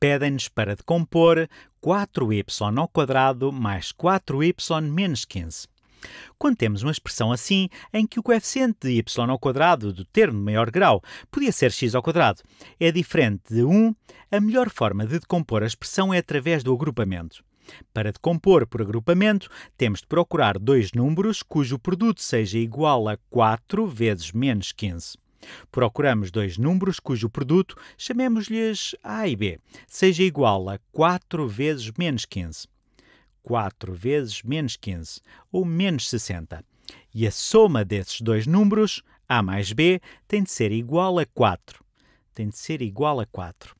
pedem-nos para decompor 4y ao quadrado mais 4y menos 15. Quando temos uma expressão assim, em que o coeficiente de y ao quadrado do termo de maior grau podia ser x ao quadrado, é diferente de 1, a melhor forma de decompor a expressão é através do agrupamento. Para decompor por agrupamento, temos de procurar dois números cujo produto seja igual a 4 vezes menos 15. Procuramos dois números cujo produto, chamemos-lhes A e B, seja igual a 4 vezes menos 15, 4 vezes menos 15 ou menos 60. E a soma desses dois números, A mais B, tem de ser igual a 4. Tem de ser igual a 4.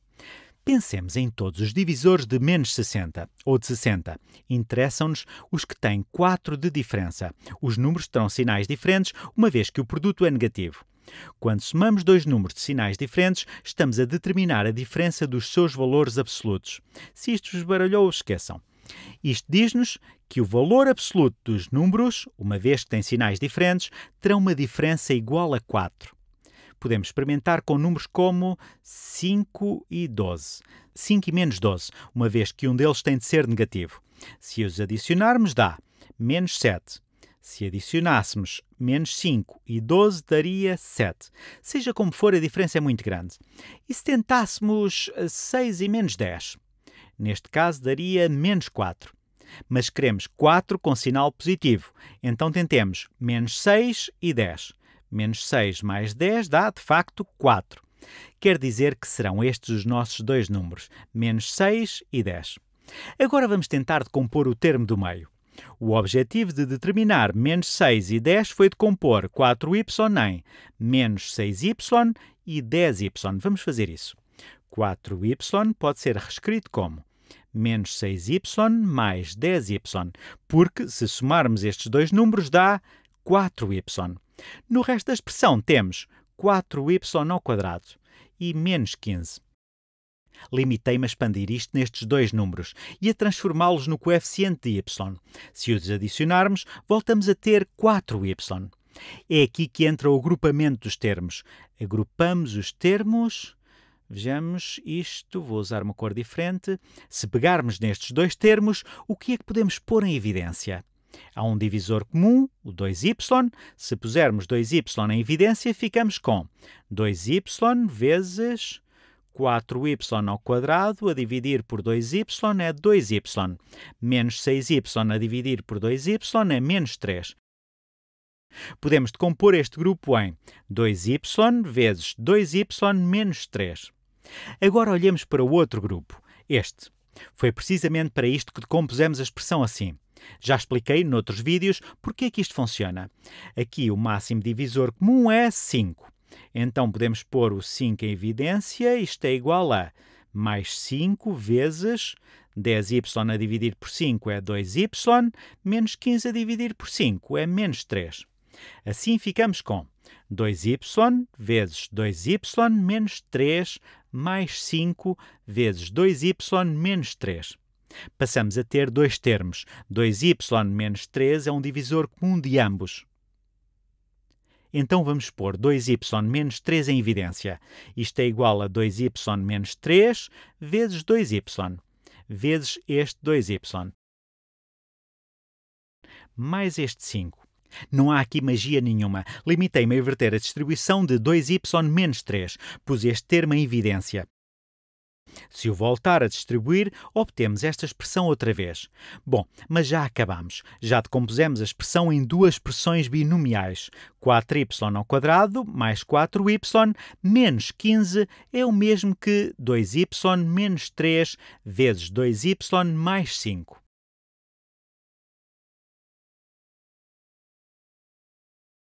Pensemos em todos os divisores de menos 60 ou de 60. Interessam-nos os que têm 4 de diferença. Os números terão sinais diferentes, uma vez que o produto é negativo. Quando somamos dois números de sinais diferentes, estamos a determinar a diferença dos seus valores absolutos. Se isto vos baralhou, esqueçam. Isto diz-nos que o valor absoluto dos números, uma vez que têm sinais diferentes, terá uma diferença igual a 4. Podemos experimentar com números como 5 e 12. 5 e menos 12, uma vez que um deles tem de ser negativo. Se os adicionarmos, dá menos 7. Se adicionássemos menos 5 e 12 daria 7. Seja como for, a diferença é muito grande. E se tentássemos 6 eh, e menos 10? Neste caso, daria menos 4. Mas queremos 4 com sinal positivo, então tentemos menos 6 e 10. Menos 6 mais 10 dá, de facto, 4. Quer dizer que serão estes os nossos dois números, menos 6 e 10. Agora vamos tentar decompor o termo do meio. O objetivo de determinar menos 6 e 10 foi de compor 4y em menos 6y e 10y. Vamos fazer isso. 4y pode ser reescrito como menos 6y mais 10y, porque se somarmos estes dois números dá 4y. No resto da expressão temos 4y ao quadrado e menos 15. Limitei-me a expandir isto nestes dois números e a transformá-los no coeficiente de y. Se os adicionarmos, voltamos a ter 4y. É aqui que entra o agrupamento dos termos. Agrupamos os termos. Vejamos isto, vou usar uma cor diferente. Se pegarmos nestes dois termos, o que é que podemos pôr em evidência? Há um divisor comum, o 2y. Se pusermos 2y em evidência, ficamos com 2y vezes 4y ao quadrado a dividir por 2y é 2y. Menos 6y a dividir por 2y é menos 3. Podemos decompor este grupo em 2y vezes 2y menos 3. Agora olhemos para o outro grupo, este. Foi precisamente para isto que decompusemos a expressão assim. Já expliquei noutros vídeos porque é que isto funciona. Aqui o máximo divisor comum é 5. Então podemos pôr o 5 em evidência, isto é igual a mais 5 vezes 10y a dividir por 5 é 2y, menos 15 a dividir por 5 é menos 3. Assim ficamos com 2y vezes 2y menos 3 mais 5 vezes 2y menos 3. Passamos a ter dois termos. 2y menos 3 é um divisor comum de ambos. Então vamos pôr 2y menos 3 em evidência. Isto é igual a 2y menos 3 vezes 2y, vezes este 2y. Mais este 5. Não há aqui magia nenhuma. Limitei-me a inverter a distribuição de 2y menos 3. Pus este termo em evidência. Se o voltar a distribuir, obtemos esta expressão outra vez. Bom, mas já acabamos. Já decompusemos a expressão em duas expressões binomiais. 4y mais 4y menos 15 é o mesmo que 2y menos 3 vezes 2y mais 5.